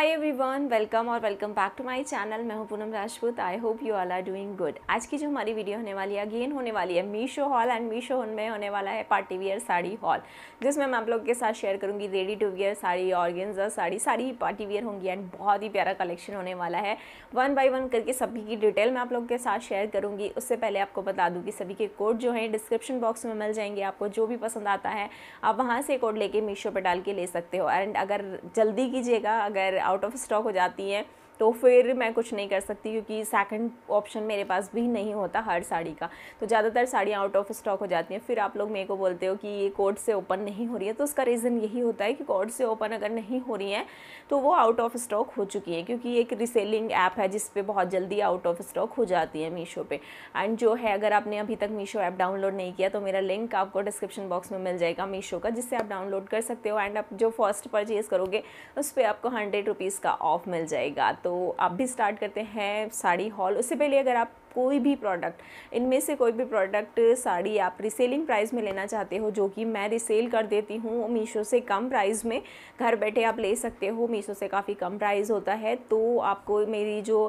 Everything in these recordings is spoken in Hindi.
हाय एवरीवन वेलकम और welcome back to my channel मैं हूं Poonam Rajput I hope you all are doing good आज की जो हमारी वीडियो होने वाली है अगेन होने वाली है Meesho haul and Meesho haul में होने वाला है पार्टी वियर साड़ी हॉल जिसमें मैं आप लोग के साथ शेयर करूंगी ready to wear sari organza sari sari party wear होंगी एंड बहुत ही प्यारा कलेक्शन होने वाला है वन बाई वन करके सभी की डिटेल मैं आप लोग के साथ शेयर करूँगी उससे पहले आपको बता दूँ कि सभी के कोड जो हैं डिस्क्रिप्शन बॉक्स में मिल जाएंगे आपको जो भी पसंद आता है आप वहाँ से कोड लेके मीशो पर डाल के ले सकते हो एंड अगर जल्दी कीजिएगा अगर आउट ऑफ स्टॉक हो जाती हैं तो फिर मैं कुछ नहीं कर सकती क्योंकि सेकंड ऑप्शन मेरे पास भी नहीं होता हर साड़ी का तो ज़्यादातर साड़ियाँ आउट ऑफ स्टॉक हो जाती हैं फिर आप लोग मेरे को बोलते हो कि ये कोर्ट से ओपन नहीं हो रही है तो उसका रीज़न यही होता है कि कोर्ट से ओपन अगर नहीं हो रही है तो वो आउट ऑफ स्टॉक हो चुकी है क्योंकि एक रिसेलिंग ऐप है जिस पर बहुत जल्दी आउट ऑफ स्टॉक हो जाती है मीशो पर एंड जो है अगर आपने अभी तक मीशो ऐप डाउनलोड नहीं किया तो मेरा लिंक आपको डिस्क्रिप्शन बॉक्स में मिल जाएगा मीशो का जिससे आप डाउनलोड कर सकते हो एंड आप जो फर्स्ट परचेज़ करोगे उस पर आपको हंड्रेड रुपीज़ का ऑफ मिल जाएगा तो तो आप भी स्टार्ट करते हैं साड़ी हॉल उससे पहले अगर आप कोई भी प्रोडक्ट इनमें से कोई भी प्रोडक्ट साड़ी आप रिसेलिंग प्राइस में लेना चाहते हो जो कि मैं रिसेल कर देती हूँ मीशो से कम प्राइस में घर बैठे आप ले सकते हो मीशो से काफ़ी कम प्राइस होता है तो आपको मेरी जो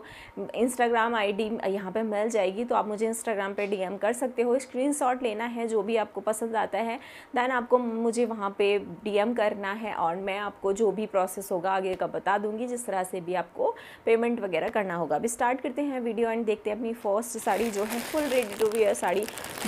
इंस्टाग्राम आई डी यहाँ पर मिल जाएगी तो आप मुझे इंस्टाग्राम पर डी कर सकते हो स्क्रीन लेना है जो भी आपको पसंद आता है देन आपको मुझे वहाँ पर डी करना है और मैं आपको जो भी प्रोसेस होगा आगे का बता दूँगी जिस तरह से भी आपको पेमेंट वगैरह करना होगा अभी स्टार्ट करते हैं वीडियो एंड देखते हैं अपनी फर्स्ट साड़ी जो है full ready to wear sari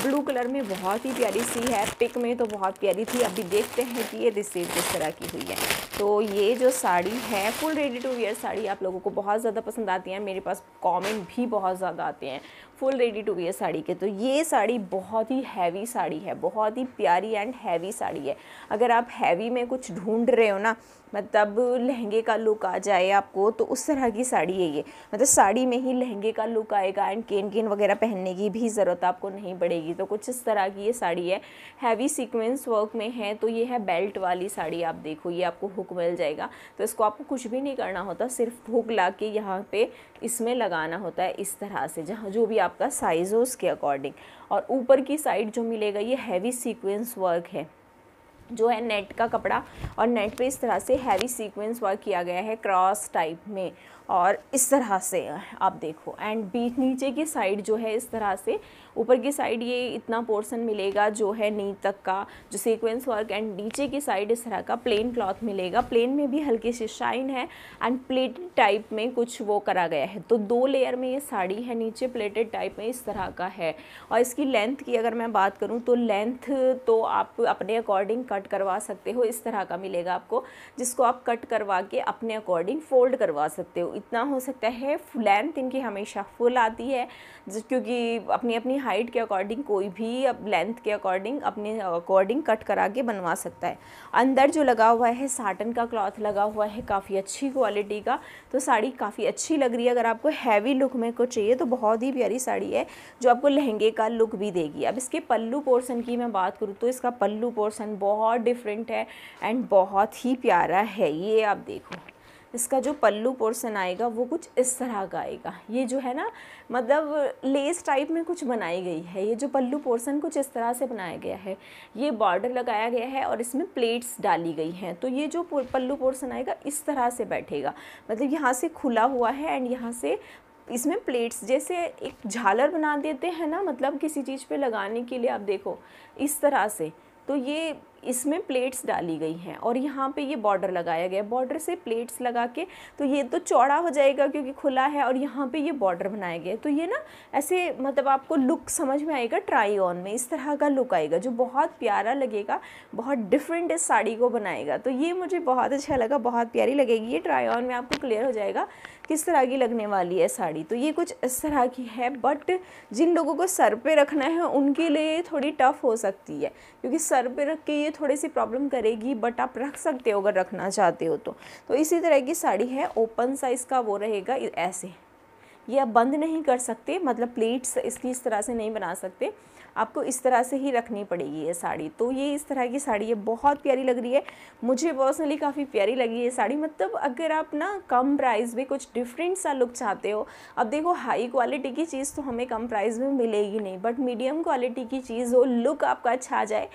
blue colour में बहुत ही प्यारी सी है पिक में तो बहुत प्यारी थी अभी देखते हैं कि ये रिसीव किस तरह की हुई है तो ये जो साड़ी है full ready to wear sari आप लोगों को बहुत ज़्यादा पसंद आती है मेरे पास कॉमेंट भी बहुत ज़्यादा आते हैं full ready to wear sari के तो ये साड़ी बहुत ही हैवी साड़ी है बहुत ही प्यारी एंड हैवी साड़ी है अगर आप हैवी में कुछ ढूंढ रहे हो ना मतलब लहंगे का लुक आ जाए आपको तो उस तरह की साड़ी है ये मतलब साड़ी में ही लहंगे का लुक आएगा एंड केन केन वगैरह पहनने की भी ज़रूरत आपको नहीं पड़ेगी तो कुछ इस तरह की ये साड़ी है हैवी सीक्वेंस वर्क में है तो ये है बेल्ट वाली साड़ी आप देखो ये आपको हुक मिल जाएगा तो इसको आपको कुछ भी नहीं करना होता सिर्फ हुक ला के यहाँ पर इसमें लगाना होता है इस तरह से जहाँ जो भी आपका साइज़ हो उसके अकॉर्डिंग और ऊपर की साइड जो मिलेगा ये हैवी सीक्वेंस वर्क है जो है नेट का कपड़ा और नेट पे इस तरह से हैवी सीक्वेंस वर्क किया गया है क्रॉस टाइप में और इस तरह से आप देखो एंड बीच नीचे की साइड जो है इस तरह से ऊपर की साइड ये इतना पोर्शन मिलेगा जो है नी तक का जो सीक्वेंस वर्क एंड नीचे की साइड इस तरह का प्लेन क्लॉथ मिलेगा प्लेन में भी हल्की सी शाइन है एंड प्लेटेड टाइप में कुछ वो करा गया है तो दो लेयर में ये साड़ी है नीचे प्लेटेड टाइप में इस तरह का है और इसकी लेंथ की अगर मैं बात करूँ तो लेंथ तो आप अपने अकॉर्डिंग कट करवा सकते हो इस तरह का मिलेगा आपको जिसको आप कट करवा के अपने अकॉर्डिंग फोल्ड करवा सकते हो इतना हो सकता है लेंथ इनकी हमेशा फुल आती है क्योंकि अपनी अपनी हाइट के अकॉर्डिंग कोई भी अब लेंथ के अकॉर्डिंग अपने अकॉर्डिंग कट करा के बनवा सकता है अंदर जो लगा हुआ है साटन का क्लॉथ लगा हुआ है काफ़ी अच्छी क्वालिटी का तो साड़ी काफ़ी अच्छी लग रही है अगर आपको हैवी लुक में को चाहिए तो बहुत ही प्यारी साड़ी है जो आपको लहंगे का लुक भी देगी अब इसके पल्लू पोर्सन की मैं बात करूँ तो इसका पल्लू पोर्सन बहुत डिफरेंट है एंड बहुत ही प्यारा है ये आप देखो इसका जो पल्लू पोर्सन आएगा वो कुछ इस तरह का आएगा ये जो है ना मतलब लेस टाइप में कुछ बनाई गई है ये जो पल्लू पोर्सन कुछ इस तरह से बनाया गया है ये बॉर्डर लगाया गया है और इसमें प्लेट्स डाली गई हैं तो ये जो पल्लू पोर्सन आएगा इस तरह से बैठेगा मतलब यहाँ से खुला हुआ है एंड यहाँ से इसमें प्लेट्स जैसे एक झालर बना देते हैं ना मतलब किसी चीज़ पे लगाने के लिए आप देखो इस तरह से तो ये इसमें प्लेट्स डाली गई हैं और यहाँ पे ये बॉर्डर लगाया गया है बॉर्डर से प्लेट्स लगा के तो ये तो चौड़ा हो जाएगा क्योंकि खुला है और यहाँ पे ये बॉर्डर बनाया गया तो ये ना ऐसे मतलब आपको लुक समझ में आएगा ट्राई ऑन में इस तरह का लुक आएगा जो बहुत प्यारा लगेगा बहुत डिफरेंट इस साड़ी को बनाएगा तो ये मुझे बहुत अच्छा लगा बहुत प्यारी लगेगी ये ट्राई ऑन में आपको क्लियर हो जाएगा किस तरह की लगने वाली है साड़ी तो ये कुछ इस तरह की है बट जिन लोगों को सर पे रखना है उनके लिए थोड़ी टफ़ हो सकती है क्योंकि सर पे रख के ये थोड़ी सी प्रॉब्लम करेगी बट आप रख सकते हो अगर रखना चाहते हो तो, तो इसी तरह की साड़ी है ओपन साइज़ का वो रहेगा ऐसे ये आप बंद नहीं कर सकते मतलब प्लेट्स इसकी इस तरह से नहीं बना सकते आपको इस तरह से ही रखनी पड़ेगी ये साड़ी तो ये इस तरह की साड़ी है बहुत प्यारी लग रही है मुझे पर्सनली काफ़ी प्यारी लगी ये साड़ी मतलब अगर आप ना कम प्राइस में कुछ डिफरेंट सा लुक चाहते हो अब देखो हाई क्वालिटी की चीज़ तो हमें कम प्राइस में मिलेगी नहीं बट मीडियम क्वालिटी की चीज़ हो लुक आपका अच्छा आ जाए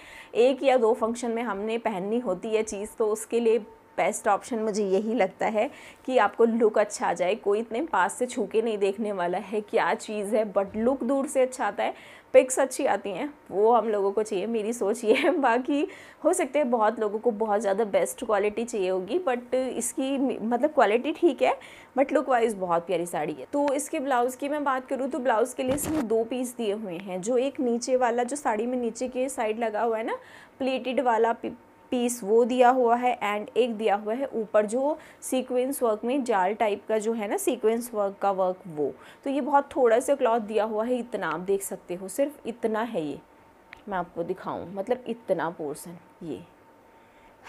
एक या दो फंक्शन में हमने पहननी होती है चीज़ तो उसके लिए बेस्ट ऑप्शन मुझे यही लगता है कि आपको लुक अच्छा आ जाए कोई इतने पास से छू के नहीं देखने वाला है क्या चीज़ है बट लुक दूर से अच्छा आता है पिक्स अच्छी आती हैं वो हम लोगों को चाहिए मेरी सोच ये है बाकी हो सकते हैं बहुत लोगों को बहुत ज़्यादा बेस्ट क्वालिटी चाहिए होगी बट इसकी मतलब क्वालिटी ठीक है बट लुक वाइज बहुत प्यारी साड़ी है तो इसके ब्लाउज़ की मैं बात करूँ तो ब्लाउज़ के लिए इसमें दो पीस दिए हुए हैं जो एक नीचे वाला जो साड़ी में नीचे के साइड लगा हुआ है ना प्लेटेड वाला पीस वो दिया हुआ है एंड एक दिया हुआ है ऊपर जो सीक्वेंस वर्क में जाल टाइप का जो है ना सीक्वेंस वर्क का वर्क वो तो ये बहुत थोड़ा सा क्लॉथ दिया हुआ है इतना आप देख सकते हो सिर्फ इतना है ये मैं आपको दिखाऊँ मतलब इतना पोर्सन ये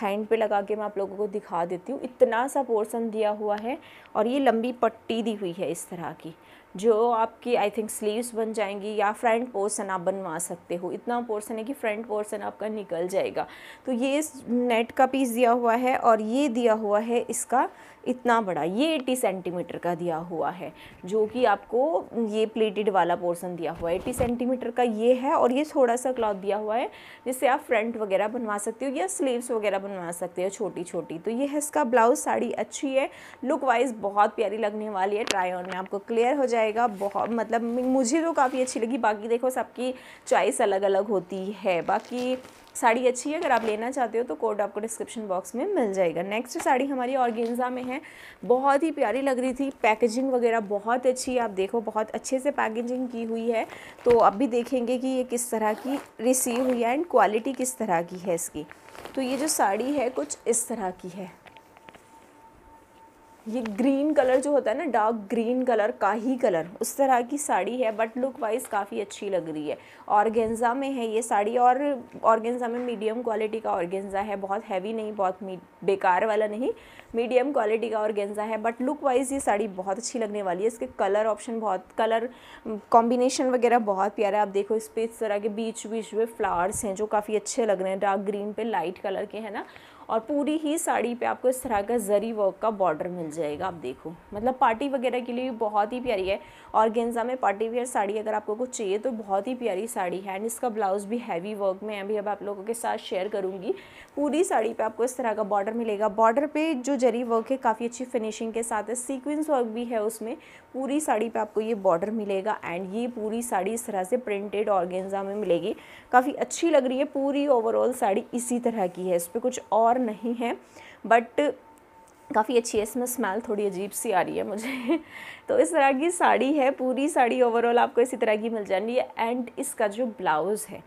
हैंड पे लगा के मैं आप लोगों को दिखा देती हूँ इतना सा पोर्सन दिया हुआ है और ये लंबी पट्टी दी हुई है इस तरह की जो आपकी आई थिंक स्लीव्स बन जाएंगी या फ्रंट पोर्सन आप बनवा सकते हो इतना पोर्सन है कि फ्रंट पोर्सन आपका निकल जाएगा तो ये नेट का पीस दिया हुआ है और ये दिया हुआ है इसका इतना बड़ा ये 80 सेंटीमीटर का दिया हुआ है जो कि आपको ये प्लेटेड वाला पोर्सन दिया हुआ है 80 सेंटीमीटर का ये है और ये थोड़ा सा क्लॉथ दिया हुआ है जिससे आप फ्रंट वगैरह बनवा सकते हो या स्लीव्स वगैरह बनवा सकते हो छोटी छोटी तो ये है इसका ब्लाउज साड़ी अच्छी है लुक वाइज बहुत प्यारी लगने वाली है ट्राई ऑन में आपको क्लियर हो जाएगा बहुत मतलब मुझे तो काफ़ी अच्छी लगी बाकी देखो सबकी चॉइस अलग अलग होती है बाकी साड़ी अच्छी है अगर आप लेना चाहते हो तो कोड आपको डिस्क्रिप्शन बॉक्स में मिल जाएगा नेक्स्ट साड़ी हमारी ऑर्गेन्जा में है बहुत ही प्यारी लग रही थी पैकेजिंग वगैरह बहुत अच्छी है आप देखो बहुत अच्छे से पैकेजिंग की हुई है तो आप भी देखेंगे कि ये किस तरह की रिसीव हुई है एंड क्वालिटी किस तरह की है इसकी तो ये जो साड़ी है कुछ इस तरह की है ये ग्रीन कलर जो होता है ना डार्क ग्रीन कलर का ही कलर उस तरह की साड़ी है बट लुक वाइज काफ़ी अच्छी लग रही है ऑर्गेंजा में है ये साड़ी और ऑर्गेंजा में मीडियम क्वालिटी का ऑर्गेंजा है बहुत हैवी नहीं बहुत बेकार वाला नहीं मीडियम क्वालिटी का ऑर्गेंजा है बट लुक वाइज ये साड़ी बहुत अच्छी लगने वाली है इसके कलर ऑप्शन बहुत कलर कॉम्बिनेशन mm, वगैरह बहुत प्यारा है आप देखो इस पर इस तरह के बीच बीच में फ्लावर्स हैं जो काफ़ी अच्छे लग रहे हैं डार्क ग्रीन पे लाइट कलर के हैं ना और पूरी ही साड़ी पे आपको इस तरह का जरी वर्क का बॉर्डर मिल जाएगा आप देखो मतलब पार्टी वगैरह के लिए भी बहुत ही प्यारी है और गेंजा में पार्टी वेयर साड़ी अगर आपको कुछ चाहिए तो बहुत ही प्यारी साड़ी है एंड इसका ब्लाउज़ भी हैवी वर्क में अभी अब आप लोगों के साथ शेयर करूँगी पूरी साड़ी पर आपको इस तरह का बॉर्डर मिलेगा बॉर्डर पर जो जरी वर्क है काफ़ी अच्छी फिनिशिंग के साथ है सीक्वेंस वर्क भी है उसमें पूरी साड़ी पर आपको ये बॉर्डर मिलेगा एंड ये पूरी साड़ी इस तरह से प्रिंटेड और में मिलेगी काफ़ी अच्छी लग रही है पूरी ओवरऑल साड़ी इसी तरह की है इस पर कुछ और नहीं है बट काफ़ी अच्छी है इसमें स्मेल थोड़ी अजीब सी आ रही है मुझे तो इस तरह की साड़ी है पूरी साड़ी ओवरऑल आपको इसी तरह की मिल जाएगी एंड इसका जो ब्लाउज़ है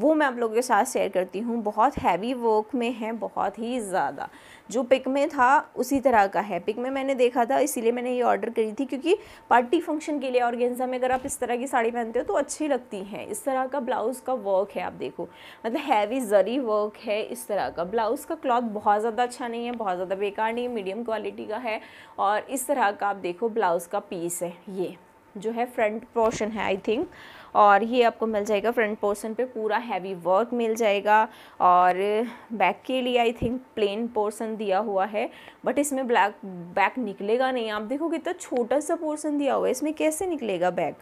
वो मैं आप लोगों के साथ शेयर करती हूँ बहुत हैवी वर्क में है बहुत ही ज़्यादा जो पिक में था उसी तरह का है पिक में मैंने देखा था इसीलिए मैंने ये ऑर्डर करी थी क्योंकि पार्टी फंक्शन के लिए और गेंजा में अगर आप इस तरह की साड़ी पहनते हो तो अच्छी लगती हैं इस तरह का ब्लाउज़ का वर्क है आप देखो मतलब हैवी जरी वर्क है इस तरह का ब्लाउज़ का क्लॉथ बहुत ज़्यादा अच्छा नहीं है बहुत ज़्यादा बेकार नहीं है मीडियम क्वालिटी का है और इस तरह का आप देखो ब्लाउज़ का पीस है ये जो है फ्रंट पोर्शन है आई थिंक और ये आपको मिल जाएगा फ्रंट पोर्सन पे पूरा हैवी वर्क मिल जाएगा और बैक के लिए आई थिंक प्लेन पोर्सन दिया हुआ है बट इसमें ब्लैक बैक निकलेगा नहीं आप देखो कितना छोटा सा पोर्सन दिया हुआ है इसमें कैसे निकलेगा बैक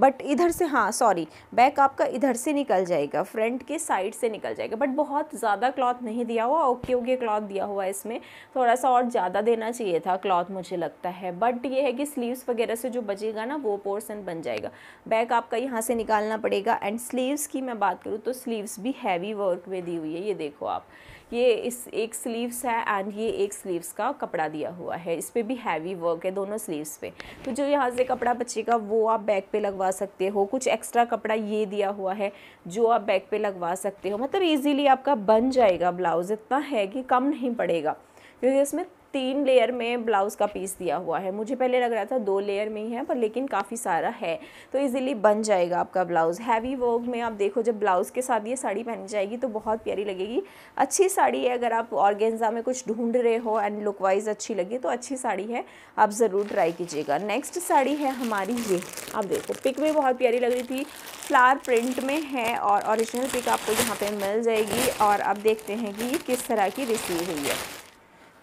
बट इधर से हाँ सॉरी बैक आपका इधर से निकल जाएगा फ्रंट के साइड से निकल जाएगा बट बहुत ज़्यादा क्लॉथ नहीं दिया हुआ ओके ओके क्लॉथ दिया हुआ है इसमें थोड़ा सा और ज़्यादा देना चाहिए था क्लॉथ मुझे लगता है बट ये है कि स्लीव्स वगैरह से जो बचेगा ना वो पोर्सन बन जाएगा बैक आपका यहाँ से निकालना पड़ेगा एंड स्लीव्स की मैं बात करूँ तो स्लीव्स भी हैवी वर्क में दी हुई है ये देखो आप ये इस एक स्लीव्स है एंड ये एक स्लीव्स का कपड़ा दिया हुआ है इस पर भी हैवी वर्क है दोनों स्लीव्स पे तो जो यहाँ से कपड़ा बचेगा वो आप बैक पे लगवा सकते हो कुछ एक्स्ट्रा कपड़ा ये दिया हुआ है जो आप बैक पे लगवा सकते हो मतलब ईजिली आपका बन जाएगा ब्लाउज़ इतना है कि कम नहीं पड़ेगा क्योंकि इसमें तीन लेयर में ब्लाउज़ का पीस दिया हुआ है मुझे पहले लग रहा था दो लेयर में ही है पर लेकिन काफ़ी सारा है तो इजीली बन जाएगा आपका ब्लाउज़ हैवी वर्क में आप देखो जब ब्लाउज़ के साथ ये साड़ी पहनी जाएगी तो बहुत प्यारी लगेगी अच्छी साड़ी है अगर आप ऑर्गेन्जा में कुछ ढूंढ रहे हो एंड लुक वाइज अच्छी लगे तो अच्छी साड़ी है आप ज़रूर ट्राई कीजिएगा नेक्स्ट साड़ी है हमारी ये आप देखो पिक में बहुत प्यारी लग रही थी फ्लार प्रिंट में है और ओरिजिनल पिक आपको यहाँ पर मिल जाएगी और आप देखते हैं कि ये किस तरह की रिसीव हुई है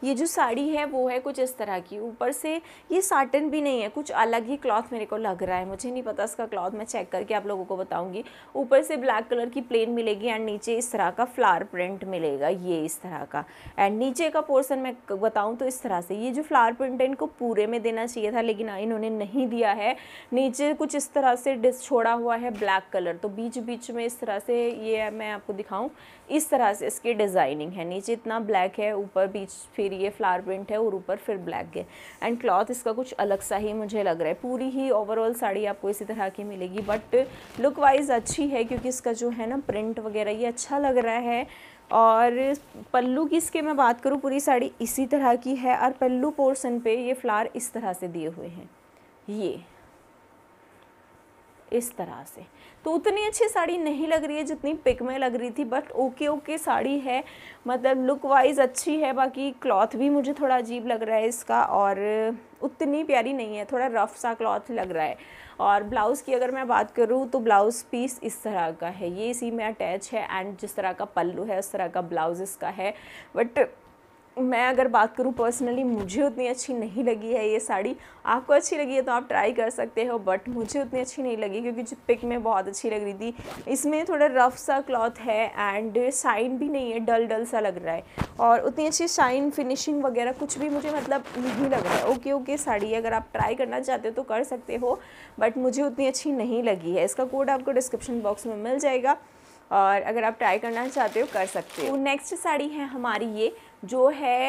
ये जो साड़ी है वो है कुछ इस तरह की ऊपर से ये साटन भी नहीं है कुछ अलग ही क्लॉथ मेरे को लग रहा है मुझे नहीं पता इसका क्लॉथ मैं चेक करके आप लोगों को बताऊंगी ऊपर से ब्लैक कलर की प्लेन मिलेगी एंड नीचे इस तरह का फ्लावर प्रिंट मिलेगा ये इस तरह का एंड नीचे का पोर्सन मैं बताऊँ तो इस तरह से ये जो फ्लावर प्रिंट है इनको पूरे में देना चाहिए था लेकिन इन्होंने नहीं दिया है नीचे कुछ इस तरह से डिस छोड़ा हुआ है ब्लैक कलर तो बीच बीच में इस तरह से ये मैं आपको दिखाऊँ इस तरह से इसकी डिज़ाइनिंग है नीचे इतना ब्लैक है ऊपर बीच फिर ये फ्लावर प्रिंट है और ऊपर फिर ब्लैक है एंड क्लॉथ इसका कुछ अलग सा ही मुझे लग रहा है पूरी ही ओवरऑल साड़ी आपको इसी तरह की मिलेगी बट लुक वाइज अच्छी है क्योंकि इसका जो है ना प्रिंट वगैरह ये अच्छा लग रहा है और पल्लू की इसके मैं बात करूँ पूरी साड़ी इसी तरह की है और पल्लू पोर्सन पर ये फ्लार इस तरह से दिए हुए हैं ये इस तरह से तो उतनी अच्छी साड़ी नहीं लग रही है जितनी पिक में लग रही थी बट ओके ओके साड़ी है मतलब लुक वाइज अच्छी है बाकी क्लॉथ भी मुझे थोड़ा अजीब लग रहा है इसका और उतनी प्यारी नहीं है थोड़ा रफ़ सा क्लॉथ लग रहा है और ब्लाउज़ की अगर मैं बात करूँ तो ब्लाउज़ पीस इस तरह का है ये इसी में अटैच है एंड जिस तरह का पल्लू है उस तरह का ब्लाउज़ इसका है बट मैं अगर बात करूँ पर्सनली मुझे उतनी अच्छी नहीं लगी है ये साड़ी आपको अच्छी लगी है तो आप ट्राई कर सकते हो बट मुझे उतनी अच्छी नहीं लगी क्योंकि जो पिक में बहुत अच्छी लग रही थी इसमें थोड़ा रफ सा क्लॉथ है एंड शाइन भी नहीं है डल डल सा लग रहा है और उतनी अच्छी शाइन फिनिशिंग वगैरह कुछ भी मुझे मतलब नहीं लग रहा है ओके ओके साड़ी अगर आप ट्राई करना चाहते हो तो कर सकते हो बट मुझे उतनी अच्छी नहीं लगी है इसका कोड आपको डिस्क्रिप्शन बॉक्स में मिल जाएगा और अगर आप ट्राई करना चाहते हो कर सकते हो नेक्स्ट साड़ी है हमारी ये जो है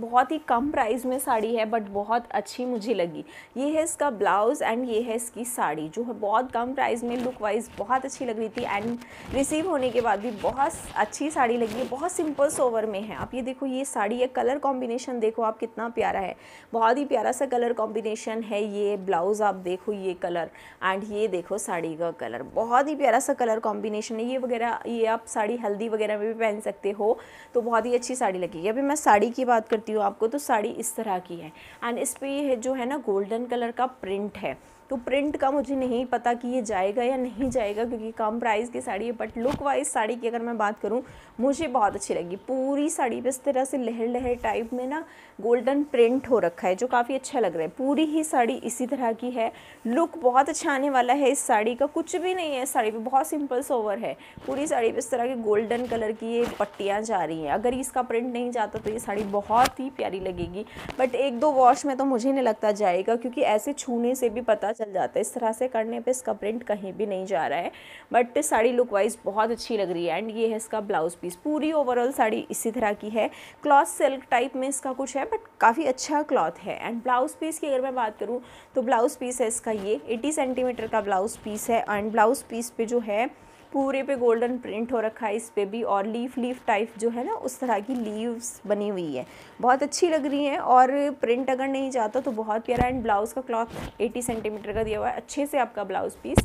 बहुत ही कम प्राइस में साड़ी है बट बहुत अच्छी मुझे लगी ये है इसका ब्लाउज़ एंड ये है इसकी साड़ी जो है बहुत कम प्राइस में लुक वाइज बहुत अच्छी लग रही थी एंड रिसीव होने के बाद भी बहुत अच्छी साड़ी लगी है बहुत सिंपल सोवर में है आप ये देखो ये साड़ी है कलर कॉम्बिनेशन देखो आप कितना प्यारा है बहुत ही प्यारा सा कलर कॉम्बिनेशन है ये ब्लाउज़ आप देखो ये कलर एंड ये देखो साड़ी का कलर बहुत ही प्यारा सा कलर कॉम्बिनेशन है ये वगैरह ये आप साड़ी हल्दी वगैरह में भी पहन सकते हो तो बहुत ही अच्छी साड़ी लगी अभी मैं साड़ी की बात करती देती हूँ आपको तो साड़ी इस तरह की है एंड इस पर यह जो है ना गोल्डन कलर का प्रिंट है तो प्रिंट का मुझे नहीं पता कि ये जाएगा या नहीं जाएगा क्योंकि कम प्राइस की साड़ी है बट लुक वाइज साड़ी की अगर मैं बात करूँ मुझे बहुत अच्छी लगी पूरी साड़ी पे इस तरह से लहर लहर टाइप में ना गोल्डन प्रिंट हो रखा है जो काफ़ी अच्छा लग रहा है पूरी ही साड़ी इसी तरह की है लुक बहुत अच्छा आने वाला है इस साड़ी का कुछ भी नहीं है इस साड़ी पे बहुत सिंपल सोवर है पूरी साड़ी पे इस तरह की गोल्डन कलर की ये पट्टियाँ जा रही हैं अगर इसका प्रिंट नहीं जाता तो ये साड़ी बहुत ही प्यारी लगेगी बट एक दो वॉश में तो मुझे नहीं लगता जाएगा क्योंकि ऐसे छूने से भी पता चल जाता है इस तरह से करने पर इसका प्रिंट कहीं भी नहीं जा रहा है बट साड़ी लुक वाइज बहुत अच्छी लग रही है एंड ये है इसका ब्लाउज़ पीस पूरी ओवरऑल साड़ी इसी तरह की है क्लॉथ सिल्क टाइप में इसका कुछ है बट काफ़ी अच्छा क्लॉथ है एंड ब्लाउज़ पीस की अगर मैं बात करूँ तो ब्लाउज़ पीस है इसका ये 80 सेंटीमीटर का ब्लाउज़ पीस है एंड ब्लाउज़ पीस पे जो है पूरे पे गोल्डन प्रिंट हो रखा है इस पर भी और लीफ लीफ टाइप जो है ना उस तरह की लीव्स बनी हुई है बहुत अच्छी लग रही है और प्रिंट अगर नहीं जाता तो बहुत प्यारा एंड ब्लाउज़ का क्लॉथ 80 सेंटीमीटर का दिया हुआ है अच्छे से आपका ब्लाउज़ पीस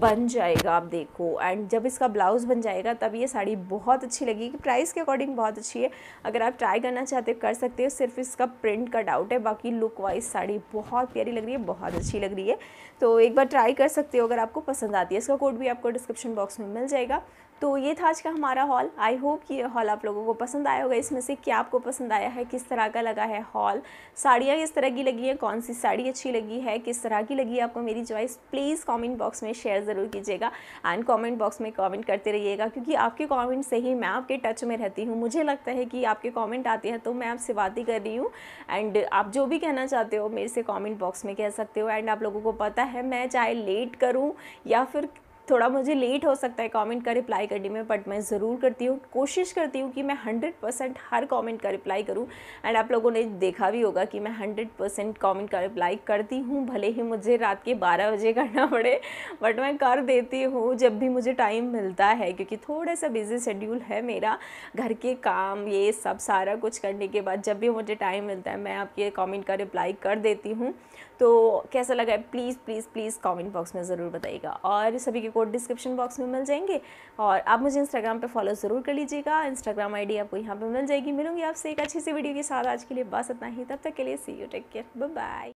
बन जाएगा आप देखो एंड जब इसका ब्लाउज़ बन जाएगा तब ये साड़ी बहुत अच्छी लगेगी प्राइस के अकॉर्डिंग बहुत अच्छी है अगर आप ट्राई करना चाहते हो कर सकते हो सिर्फ इसका प्रिंट का डाउट है बाकी लुक वाइज साड़ी बहुत प्यारी लग रही है बहुत अच्छी लग रही है तो एक बार ट्राई कर सकते हो अगर आपको पसंद आती है इसका कोड भी आपको डिस्क्रिप्शन बॉक्स में मिल जाएगा तो ये था आज का हमारा हॉल आई होप कि ये हॉल आप लोगों को पसंद आया होगा इसमें से क्या आपको पसंद आया है किस तरह का लगा है हॉल साड़ियाँ किस तरह की लगी है कौन सी साड़ी अच्छी लगी है किस तरह की लगी है आपको मेरी चॉइस प्लीज़ कॉमेंट बॉक्स में शेयर ज़रूर कीजिएगा एंड कॉमेंट बॉक्स में कॉमेंट करते रहिएगा क्योंकि आपके कॉमेंट से ही मैं आपके टच में रहती हूँ मुझे लगता है कि आपके कॉमेंट आते हैं तो मैं आपसे बात ही कर रही हूँ एंड आप जो भी कहना चाहते हो मेरे से कॉमेंट बॉक्स में कह सकते हो एंड आप लोगों को पता है मैं चाहे लेट करूँ या फिर थोड़ा मुझे लेट हो सकता है कमेंट का रिप्लाई करने में बट मैं ज़रूर करती हूँ कोशिश करती हूँ कि मैं हंड्रेड परसेंट हर कमेंट का रिप्लाई करूँ एंड आप लोगों ने देखा भी होगा कि मैं हंड्रेड परसेंट कॉमेंट का रिप्लाई करती हूँ भले ही मुझे रात के बारह बजे करना पड़े बट मैं कर देती हूँ जब भी मुझे टाइम मिलता है क्योंकि थोड़ा सा बिजी शेड्यूल है मेरा घर के काम ये सब सारा कुछ करने के बाद जब भी मुझे टाइम मिलता है मैं आपके कॉमेंट का रिप्लाई कर देती हूँ तो कैसा लगा है please please please comment box में ज़रूर बताइएगा और सभी के कोड डिस्क्रिप्शन बॉक्स में मिल जाएंगे और आप मुझे इंस्टाग्राम पे फॉलो ज़रूर कर लीजिएगा इंस्टाग्राम आईडी आपको यहाँ पे मिल जाएगी मिलूंगी आपसे एक अच्छी सी वीडियो के साथ आज के लिए बस इतना ही तब तक के लिए see you take care bye